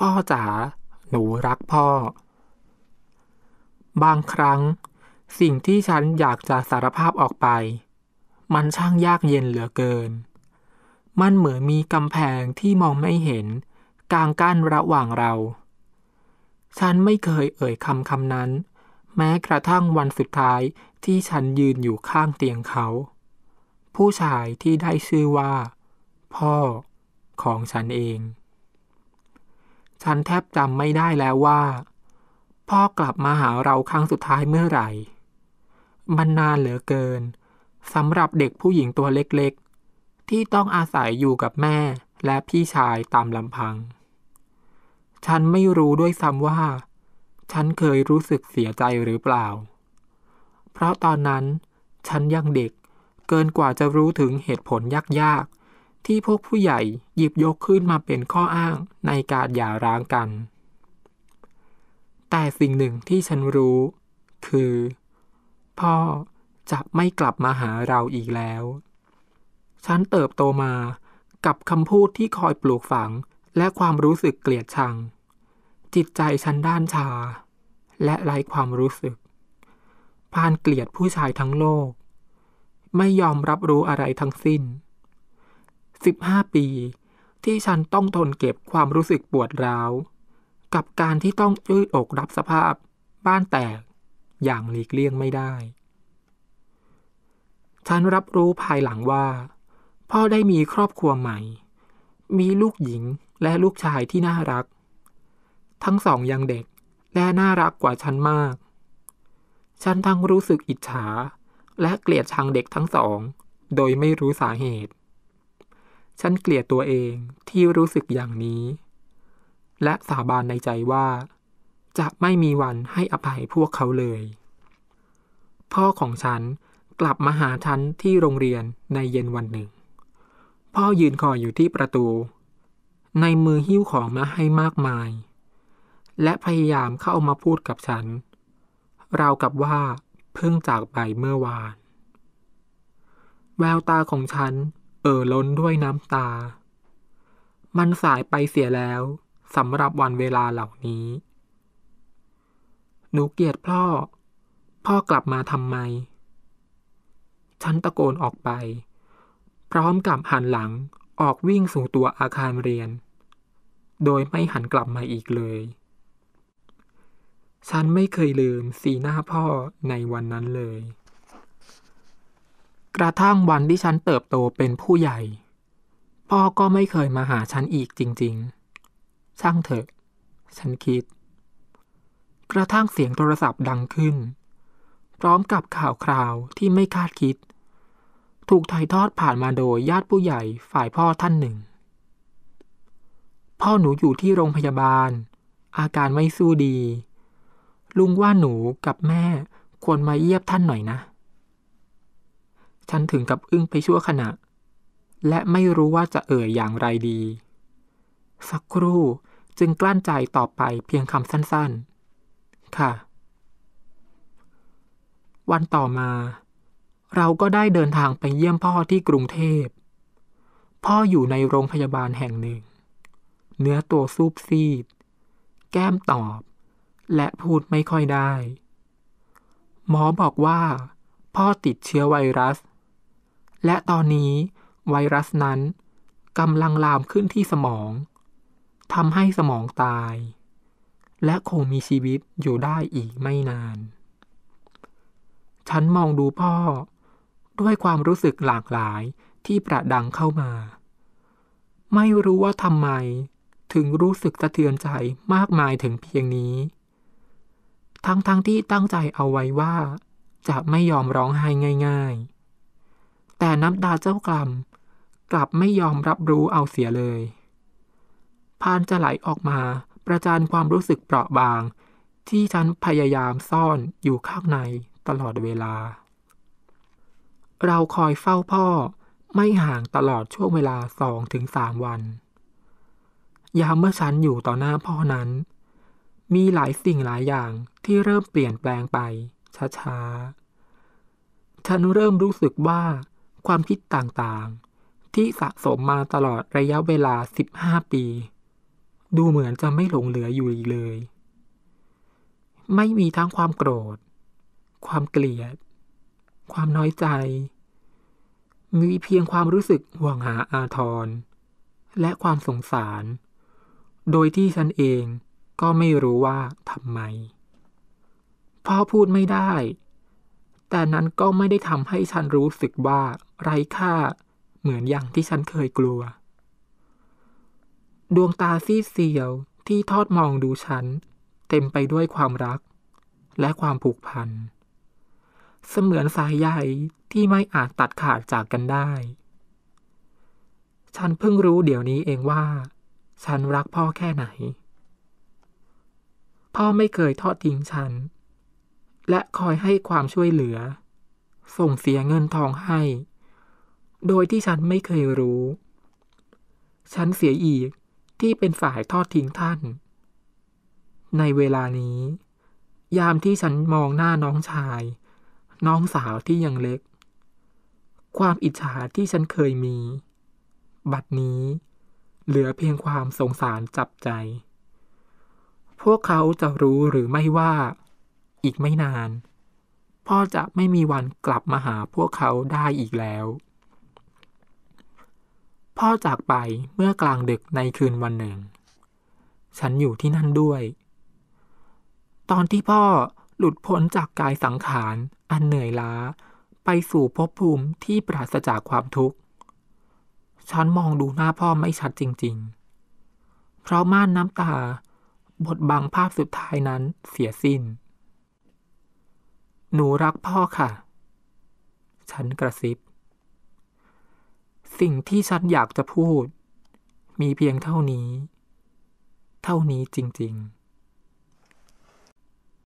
พ่อจ๋าหนูรักพ่อ บางครั้ง สิ่งที่ฉันอยากจะสารภาพออกไป มันช่างยากเย็นเหลือเกิน มันเหมือนมีกำแพงที่มองไม่เห็นกลางกั้นระหว่างเรา ฉันไม่เคยเอ่ยคำคำนั้น แม้กระทั่งวันสุดท้ายที่ฉันยืนอยู่ข้างเตียงเขา ผู้ชายที่ได้ชื่อว่า พ่อของฉันเองฉันแทบจำไม่ได้แล้วว่า พ่อกลับมาหาเราครั้งสุดท้ายเมื่อไหร่ มันนานเหลือเกินสำหรับเด็กผู้หญิงตัวเล็กๆ ที่ต้องอาศัยอยู่กับแม่และพี่ชายตามลำพัง ฉันไม่รู้ด้วยซ้ำว่า ฉันเคยรู้สึกเสียใจหรือเปล่า เพราะตอนนั้น ฉันยังเด็กเกินกว่าจะรู้ถึงเหตุผลยากที่พวกผู้ใหญ่หยิบยกขึ้นมาเป็นข้ออ้างในการหย่าร้างกัน แต่สิ่งหนึ่งที่ฉันรู้คือ พ่อจะไม่กลับมาหาเราอีกแล้ว ฉันเติบโตมากับคำพูดที่คอยปลูกฝังและความรู้สึกเกลียดชัง จิตใจฉันด้านชา และไร้ความรู้สึกพานเกลียดผู้ชายทั้งโลก ไม่ยอมรับรู้อะไรทั้งสิ้น15 ปีที่ ฉันต้องทนเก็บความรู้สึกปวดร้าว กับการที่ต้องยืดอกรับสภาพบ้านแตก อย่างหลีกเลี่ยงไม่ได้ ฉันรับรู้ภายหลังว่า พ่อได้มีครอบครัวใหม่ มีลูกหญิงและลูก ชายที่น่ารัก ทั้งสอง ยัง เด็กและ น่ารักกว่า ฉัน มาก ฉัน ทั้ง รู้สึกอิจฉา และเกลียดชังเด็กทั้งสอง โดยไม่รู้สาเหตุฉันเกลียดตัวเองที่รู้สึกอย่างนี้ และสาบานในใจว่า จะไม่มีวันให้อภัยพวกเขาเลย พ่อของฉันกลับมาหาฉันที่โรงเรียนในเย็นวันหนึ่ง พ่อยืนคอยอยู่ที่ประตู ในมือหิ้วของมาให้มากมาย และพยายามเข้ามาพูดกับฉัน ราวกับว่าเพิ่งจากไปเมื่อวาน แววตาของฉันเอ่อล้นด้วยน้ำตา มันสายไปเสียแล้วสำหรับวันเวลาเหล่านี้ หนูเกลียดพ่อ พ่อกลับมาทำไม ฉันตะโกนออกไป พร้อมกับหันหลังออกวิ่งสู่ตัวอาคารเรียน โดยไม่หันกลับมาอีกเลย ฉันไม่เคยลืมสีหน้าพ่อในวันนั้นเลยกระทั่งวันที่ฉันเติบโตเป็นผู้ใหญ่ พ่อก็ไม่เคยมาหาฉันอีกจริงๆช่างเถอะ ฉันคิด กระทั่งเสียงโทรศัพท์ดังขึ้น พร้อมกับข่าวคราวที่ไม่คาดคิด ถูกถ่ายทอดผ่านมา โดยญาติผู้ใหญ่ฝ่ายพ่อท่านหนึ่ง พ่อหนูอยู่ที่โรงพยาบาล อาการไม่สู้ดี ลุงว่าหนูกับแม่ควรมาเยียบท่านหน่อยนะฉันถึงกับอึ้งไปชั่วขณะ และไม่รู้ว่าจะเอ่ยอย่างไรดี สักครู่จึงกลั้นใจตอบไปเพียงคำสั้นๆ ค่ะ วันต่อมา เราก็ได้เดินทางไปเยี่ยมพ่อที่กรุงเทพ พ่ออยู่ในโรงพยาบาลแห่งหนึ่ง เนื้อตัวซูบซีด แก้มตอบ และพูดไม่ค่อยได้ หมอบอกว่า พ่อติดเชื้อไวรัสและตอนนี้ไวรัสนั้นกำลังลามขึ้นที่สมองทำให้สมองตาย และคงมีชีวิตอยู่ได้อีกไม่นาน ฉันมองดูพ่อด้วยความรู้สึกหลากหลายที่ประดังเข้ามา ไม่รู้ว่าทำไมถึงรู้สึกสะเทือนใจมากมายถึงเพียงนี้ ทั้งๆทที่ตั้งใจเอาไว้ว่า จะไม่ยอมร้องไห้ง่าย ๆแต่น้ำตาเจ้ากรรมกลับไม่ยอมรับรู้เอาเสียเลยพานจะไหลออกมาประจานความรู้สึกเปราะบาง ที่ฉันพยายามซ่อนอยู่ข้างในตลอดเวลา เราคอยเฝ้าพ่อไม่ห่างตลอดช่วงเวลาสองถึงสามวัน ยามเมื่อฉันอยู่ต่อหน้าพ่อนั้น มีหลายสิ่งหลายอย่างที่เริ่มเปลี่ยนแปลงไป ช้าๆ ฉันเริ่มรู้สึกว่าความคิดต่างๆที่สะสมมาตลอดระยะเวลา 15 ปี ดูเหมือนจะไม่หลงเหลืออยู่อีกเลย ไม่มีทั้งความโกรธ ความเกลียด ความน้อยใจ มีเพียงความรู้สึกห่วงหาอาทร และความสงสาร โดยที่ฉันเองก็ไม่รู้ว่าทำไมพ่อพูดไม่ได้แต่นั้นก็ไม่ได้ทำให้ฉันรู้สึกว่าไร้ค่า เหมือนอย่างที่ฉันเคยกลัว ดวงตาซีเซียวที่ทอดมองดูฉัน เต็มไปด้วยความรัก และความผูกพันเสมือนสายใยที่ไม่อาจตัดขาดจากกันได้ ฉันเพิ่งรู้เดี๋ยวนี้เองว่า ฉันรักพ่อแค่ไหน พ่อไม่เคยทอดทิ้งฉันและคอยให้ความช่วยเหลือ ส่งเสียเงินทองให้ โดยที่ฉันไม่เคยรู้ ฉันเสียอีกที่เป็นฝ่ายทอดทิ้งท่าน ในเวลานี้ ยามที่ฉันมองหน้าน้องชาย น้องสาวที่ยังเล็ก ความอิจฉาที่ฉันเคยมี บัดนี้ เหลือเพียงความสงสารจับใจ พวกเขาจะรู้หรือไม่ว่าอีกไม่นาน พ่อจะไม่มีวันกลับมาหาพวกเขาได้อีกแล้ว พ่อจากไปเมื่อกลางดึกในคืนวันหนึ่ง ฉันอยู่ที่นั่นด้วย ตอนที่พ่อหลุดพ้นจากกายสังขารอันเหนื่อยล้าไปสู่ภพภูมิที่ปราศจากความทุกข์ ฉันมองดูหน้าพ่อไม่ชัดจริงๆ เพราะม่านน้ำตาบทบังภาพสุดท้ายนั้นเสียสิน้นหนูรักพ่อค่ะ ฉันกระซิบ สิ่งที่ฉันอยากจะพูด มีเพียงเท่านี้ เท่านี้จริงๆ